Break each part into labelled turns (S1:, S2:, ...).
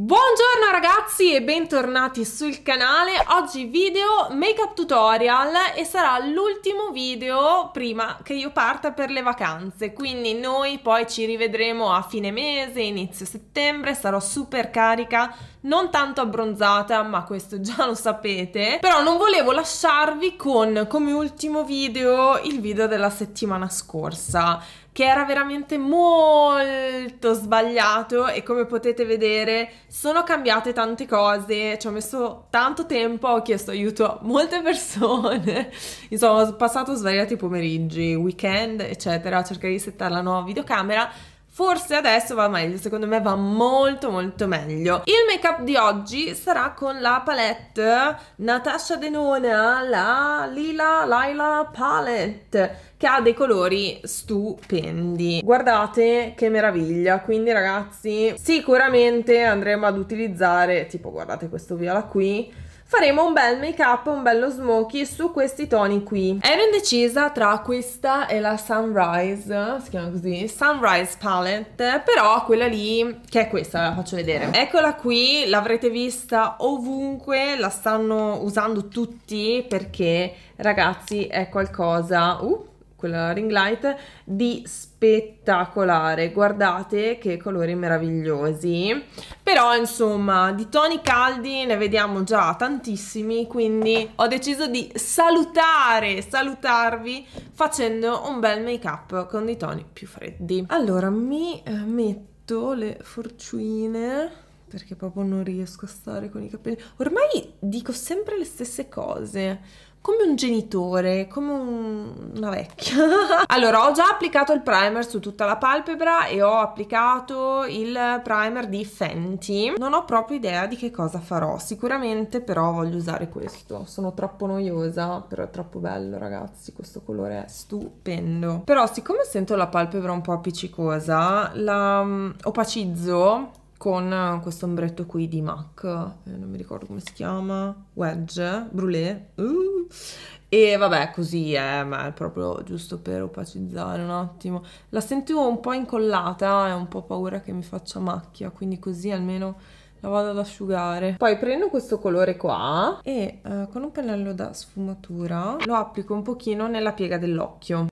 S1: Buongiorno ragazzi e bentornati sul canale, oggi video make up tutorial e sarà l'ultimo video prima che io parta per le vacanze, quindi noi poi ci rivedremo a fine mese, inizio settembre, sarò super carica, non tanto abbronzata ma questo già lo sapete, però non volevo lasciarvi con come ultimo video il video della settimana scorsa, che era veramente molto sbagliato e come potete vedere sono cambiate tante cose, ci ho messo tanto tempo, ho chiesto aiuto a molte persone, insomma ho passato svariati pomeriggi, weekend eccetera a cercare di settare la nuova videocamera Forse adesso va meglio, secondo me va molto molto meglio. Il make up di oggi sarà con la palette Natasha Denona, la Lila Lila Palette che ha dei colori stupendi. Guardate che meraviglia, quindi ragazzi sicuramente andremo ad utilizzare, tipo guardate questo viola qui, faremo un bel make up, un bello smoky su questi toni qui. Ero indecisa tra questa e la Sunrise, si chiama così, Sunrise Palette, però quella lì, che è questa, ve la faccio vedere. Eccola qui, l'avrete vista ovunque, la stanno usando tutti perché, ragazzi, è qualcosa... Uh, quella ring light di spettacolare guardate che colori meravigliosi però insomma di toni caldi ne vediamo già tantissimi quindi ho deciso di salutare salutarvi facendo un bel make up con dei toni più freddi allora mi eh, metto le forcine perché proprio non riesco a stare con i capelli ormai dico sempre le stesse cose come un genitore, come un... una vecchia. allora, ho già applicato il primer su tutta la palpebra e ho applicato il primer di Fenty. Non ho proprio idea di che cosa farò, sicuramente però voglio usare questo. Sono troppo noiosa, però è troppo bello ragazzi, questo colore è stupendo. Però siccome sento la palpebra un po' appiccicosa, la mm, opacizzo con questo ombretto qui di MAC, eh, non mi ricordo come si chiama, Wedge, Brûlé, uh. e vabbè così è, ma è proprio giusto per opacizzare un attimo. La sentivo un po' incollata e ho un po' paura che mi faccia macchia, quindi così almeno la vado ad asciugare. Poi prendo questo colore qua e eh, con un pennello da sfumatura lo applico un pochino nella piega dell'occhio.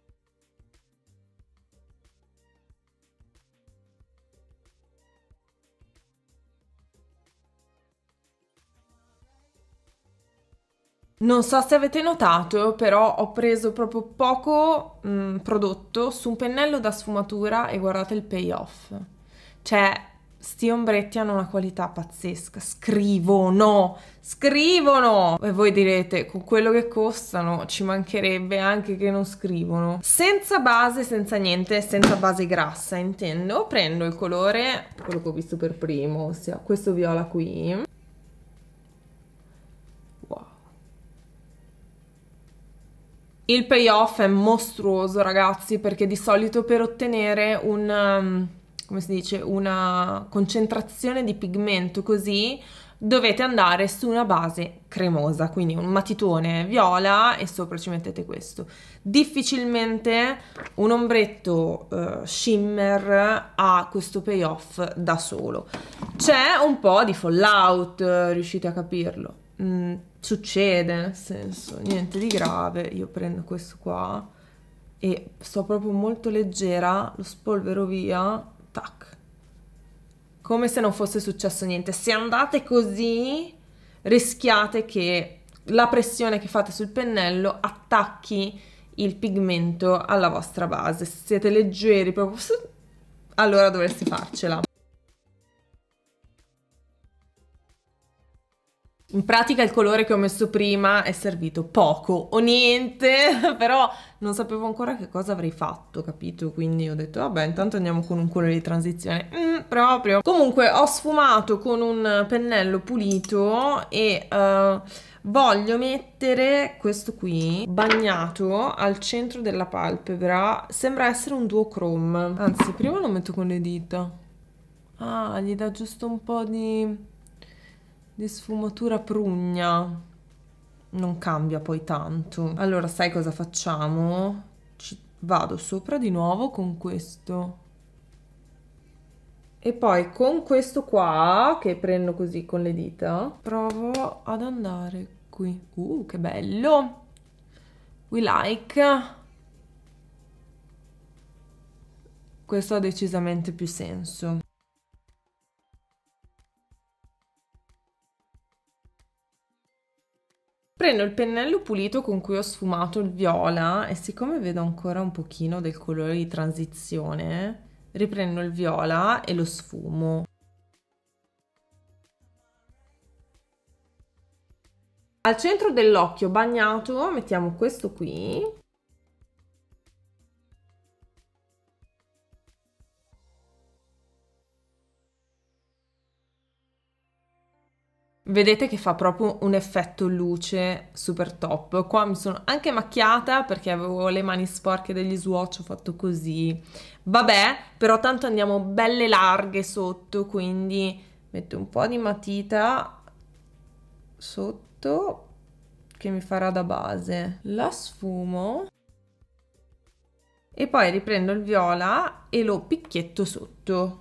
S1: Non so se avete notato, però ho preso proprio poco mh, mm, prodotto su un pennello da sfumatura e guardate il payoff. Cioè, sti ombretti hanno una qualità pazzesca, scrivono, scrivono! E voi direte, con quello che costano ci mancherebbe anche che non scrivono. Senza base, senza niente, senza base grassa intendo, prendo il colore, quello che ho visto per primo, ossia questo viola qui, Il payoff è mostruoso, ragazzi, perché di solito per ottenere un um, come si dice, una concentrazione di pigmento così dovete andare su una base cremosa, quindi un matitone viola e sopra ci mettete questo. Difficilmente un ombretto uh, shimmer ha questo payoff da solo. C'è un po' di fallout, eh, riuscite a capirlo mh, mm, succede, nel senso, niente di grave, io prendo questo qua e sto proprio molto leggera, lo spolvero via, tac, come se non fosse successo niente. Se andate così, rischiate che la pressione che fate sul pennello attacchi il pigmento alla vostra base. Se siete leggeri, proprio allora dovreste farcela. In pratica il colore che ho messo prima è servito poco o niente, però non sapevo ancora che cosa avrei fatto, capito? Quindi ho detto vabbè intanto andiamo con un colore di transizione, mm, proprio. Comunque ho sfumato con un pennello pulito e uh, voglio mettere questo qui bagnato al centro della palpebra, sembra essere un duochrome, anzi prima lo metto con le dita. Ah, gli dà giusto un po' di di sfumatura prugna non cambia poi tanto allora sai cosa facciamo Ci vado sopra di nuovo con questo e poi con questo qua che prendo così con le dita provo ad andare qui uh che bello we like questo ha decisamente più senso. Prendo il pennello pulito con cui ho sfumato il viola e siccome vedo ancora un pochino del colore di transizione, riprendo il viola e lo sfumo. Al centro dell'occhio bagnato mettiamo questo qui Vedete che fa proprio un effetto luce super top. Qua mi sono anche macchiata perché avevo le mani sporche degli swatch, ho fatto così. Vabbè, però tanto andiamo belle larghe sotto, quindi metto un po' di matita sotto che mi farà da base. La sfumo e poi riprendo il viola e lo picchietto sotto.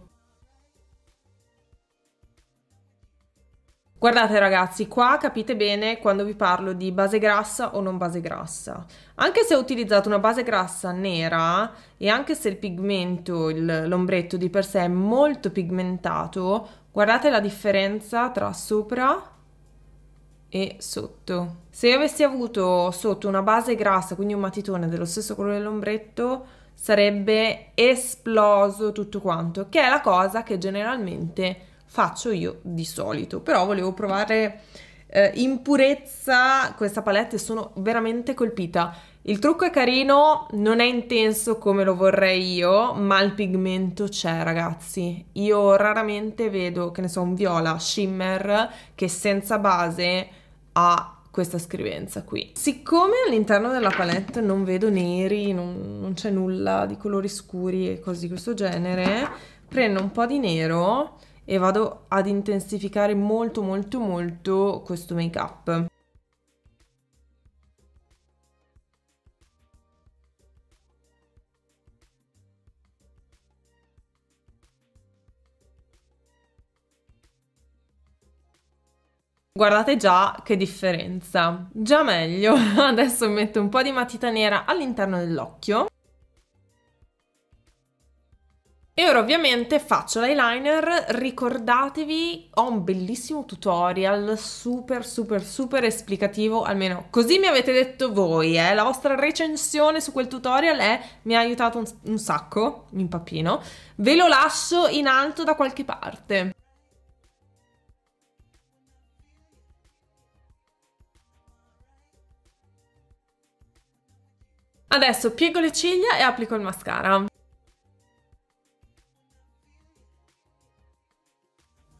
S1: Guardate ragazzi, qua capite bene quando vi parlo di base grassa o non base grassa. Anche se ho utilizzato una base grassa nera e anche se il pigmento, l'ombretto di per sé è molto pigmentato, guardate la differenza tra sopra e sotto. Se io avessi avuto sotto una base grassa, quindi un matitone dello stesso colore dell'ombretto, sarebbe esploso tutto quanto, che è la cosa che generalmente faccio io di solito, però volevo provare eh, in purezza questa palette e sono veramente colpita. Il trucco è carino, non è intenso come lo vorrei io, ma il pigmento c'è ragazzi. Io raramente vedo, che ne so, un viola shimmer che senza base ha questa scrivenza qui. Siccome all'interno della palette non vedo neri, non, non c'è nulla di colori scuri e cose di questo genere, prendo un po' di nero e vado ad intensificare molto molto molto questo make up. Guardate già che differenza, già meglio. Adesso metto un po' di matita nera all'interno dell'occhio ora ovviamente faccio l'eyeliner, ricordatevi, ho un bellissimo tutorial super super super esplicativo, almeno così mi avete detto voi, eh? la vostra recensione su quel tutorial è mi ha aiutato un, un sacco, mi impappino, ve lo lascio in alto da qualche parte. Adesso piego le ciglia e applico il mascara.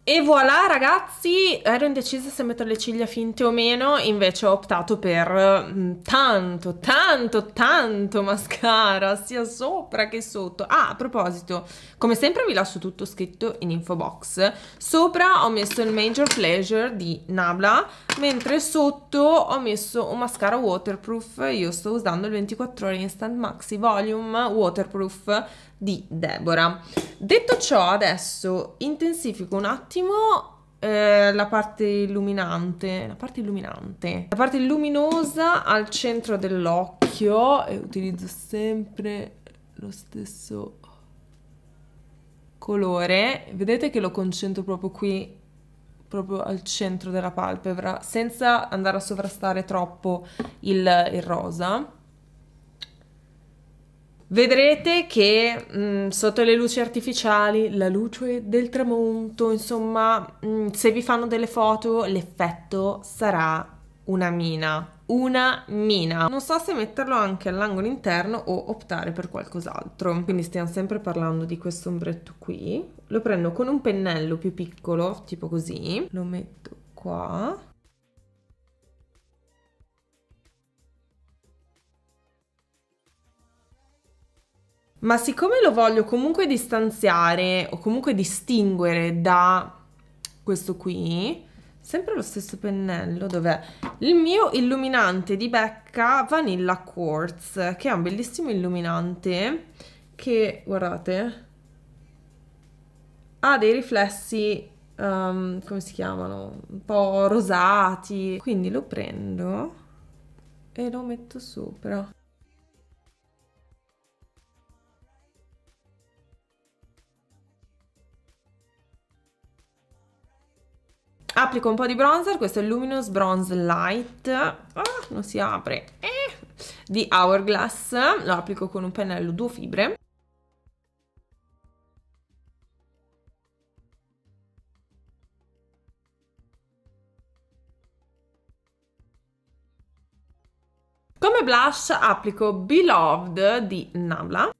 S1: E voilà ragazzi, ero indecisa se mettere le ciglia finte o meno, invece ho optato per mm, tanto, tanto, tanto mascara, sia sopra che sotto. Ah, a proposito, come sempre vi lascio tutto scritto in info box. Sopra ho messo il Major Pleasure di Nabla, mentre sotto ho messo un mascara waterproof, io sto usando il 24 ore Instant Maxi Volume Waterproof di Deborah. Detto ciò, adesso intensifico un attimo eh, la parte illuminante, la parte illuminante, la parte luminosa al centro dell'occhio e utilizzo sempre lo stesso colore. Vedete che lo concentro proprio qui proprio al centro della palpebra senza andare a sovrastare troppo il, il rosa Vedrete che mh, mm, sotto le luci artificiali, la luce del tramonto, insomma, mh, mm, se vi fanno delle foto, l'effetto sarà una mina. Una mina. Non so se metterlo anche all'angolo interno o optare per qualcos'altro. Quindi stiamo sempre parlando di questo ombretto qui. Lo prendo con un pennello più piccolo, tipo così. Lo metto qua ma siccome lo voglio comunque distanziare o comunque distinguere da questo qui, sempre lo stesso pennello, dov'è? Il mio illuminante di Becca Vanilla Quartz, che è un bellissimo illuminante che, guardate, ha dei riflessi, um, come si chiamano, un po' rosati, quindi lo prendo e lo metto sopra. applico un po' di bronzer, questo è il Luminous Bronze Light, ah, non si apre, eh, di Hourglass, lo applico con un pennello due fibre. Come blush applico Beloved di Nabla.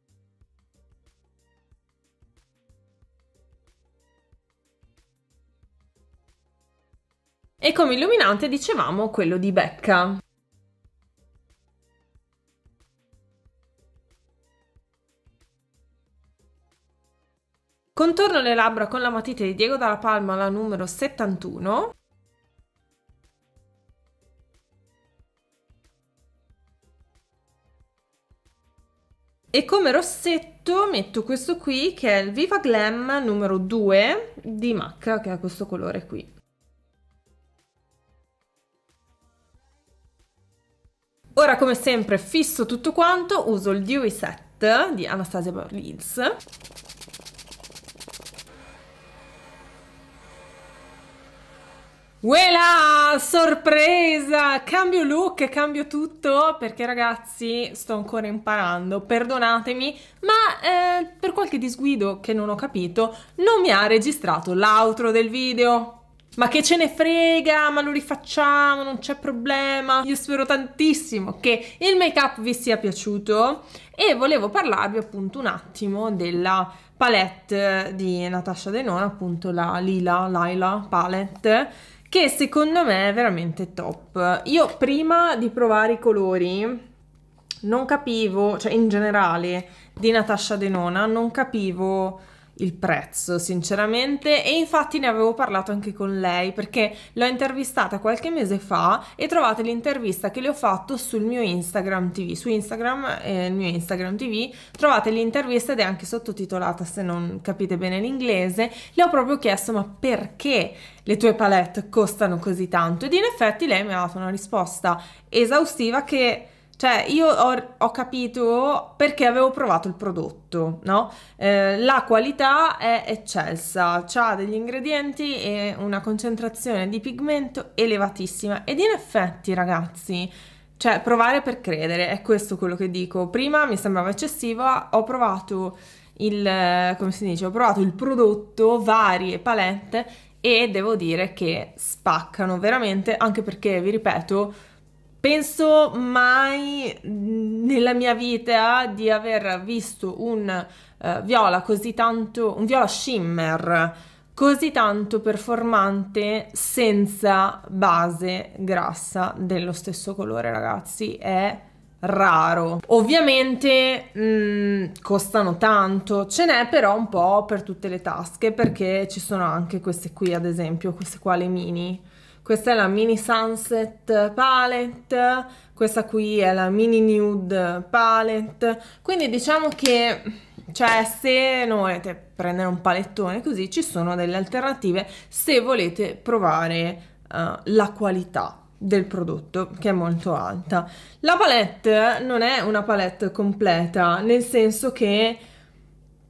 S1: e come illuminante dicevamo quello di Becca. Contorno le labbra con la matita di Diego Dalla Palma, la numero 71. E come rossetto metto questo qui che è il Viva Glam numero 2 di MAC, che è questo colore qui. Ora, come sempre, fisso tutto quanto, uso il Dewy Set di Anastasia Beverly Hills. Voilà, sorpresa! Cambio look, cambio tutto perché ragazzi sto ancora imparando, perdonatemi, ma eh, per qualche disguido che non ho capito non mi ha registrato l'outro del video ma che ce ne frega, ma lo rifacciamo, non c'è problema. Io spero tantissimo che il make up vi sia piaciuto e volevo parlarvi appunto un attimo della palette di Natasha Denona, appunto la Lila Lila palette che secondo me è veramente top. Io prima di provare i colori non capivo, cioè in generale di Natasha Denona, non capivo il prezzo, sinceramente, e infatti ne avevo parlato anche con lei perché l'ho intervistata qualche mese fa e trovate l'intervista che le ho fatto sul mio Instagram TV, su Instagram, eh, il mio Instagram TV, trovate l'intervista ed è anche sottotitolata se non capite bene l'inglese, le ho proprio chiesto ma perché le tue palette costano così tanto ed in effetti lei mi ha dato una risposta esaustiva che cioè, io ho, ho, capito perché avevo provato il prodotto, no? Eh, la qualità è eccelsa, ha degli ingredienti e una concentrazione di pigmento elevatissima. Ed in effetti, ragazzi, cioè, provare per credere, è questo quello che dico. Prima mi sembrava eccessiva, ho provato il, come si dice, ho provato il prodotto, varie palette, e devo dire che spaccano veramente, anche perché, vi ripeto, penso mai nella mia vita di aver visto un uh, viola così tanto, un viola shimmer così tanto performante senza base grassa dello stesso colore ragazzi è raro ovviamente mh, costano tanto ce n'è però un po' per tutte le tasche perché ci sono anche queste qui ad esempio queste qua le mini questa è la mini sunset palette, questa qui è la mini nude palette. Quindi diciamo che cioè se non volete prendere un palettone così ci sono delle alternative se volete provare uh, la qualità del prodotto che è molto alta. La palette non è una palette completa, nel senso che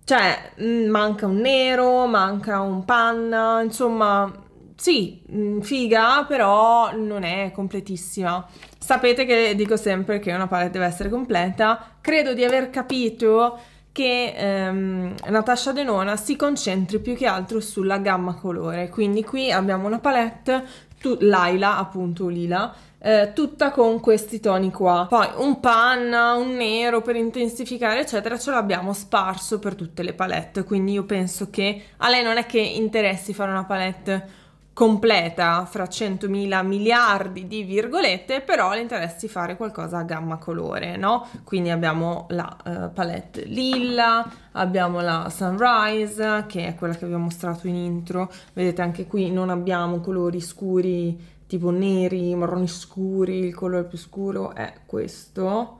S1: cioè mm, manca un nero, manca un panna, insomma sì, mm, figa, però non è completissima. Sapete che dico sempre che una palette deve essere completa. Credo di aver capito che ehm, Natasha Denona si concentri più che altro sulla gamma colore. Quindi qui abbiamo una palette, Laila appunto, lila, eh, tutta con questi toni qua. Poi un panna, un nero per intensificare eccetera ce l'abbiamo sparso per tutte le palette. Quindi io penso che a lei non è che interessi fare una palette completa fra 100.000 miliardi di virgolette, però le interessi fare qualcosa a gamma colore, no? Quindi abbiamo la uh, palette lilla, abbiamo la sunrise, che è quella che vi ho mostrato in intro, vedete anche qui non abbiamo colori scuri tipo neri, marroni scuri, il colore più scuro è questo,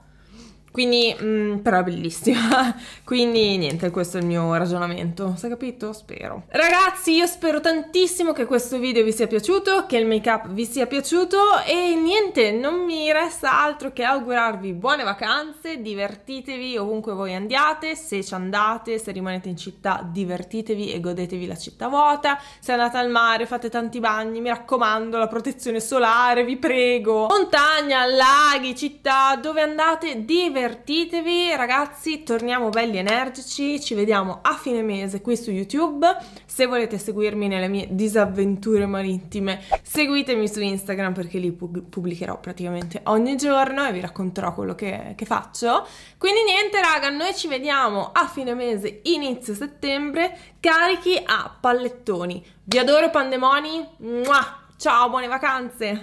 S1: quindi, mh, mm, però è bellissima. Quindi niente, questo è il mio ragionamento. Si è capito? Spero. Ragazzi, io spero tantissimo che questo video vi sia piaciuto, che il make up vi sia piaciuto e niente, non mi resta altro che augurarvi buone vacanze, divertitevi ovunque voi andiate, se ci andate, se rimanete in città, divertitevi e godetevi la città vuota, se andate al mare fate tanti bagni, mi raccomando, la protezione solare, vi prego. Montagna, laghi, città, dove andate, divertitevi divertitevi ragazzi, torniamo belli energici, ci vediamo a fine mese qui su YouTube, se volete seguirmi nelle mie disavventure marittime seguitemi su Instagram perché lì pubblicherò praticamente ogni giorno e vi racconterò quello che, che faccio, quindi niente raga, noi ci vediamo a fine mese, inizio settembre, carichi a pallettoni, vi adoro pandemoni, Mua! ciao, buone vacanze!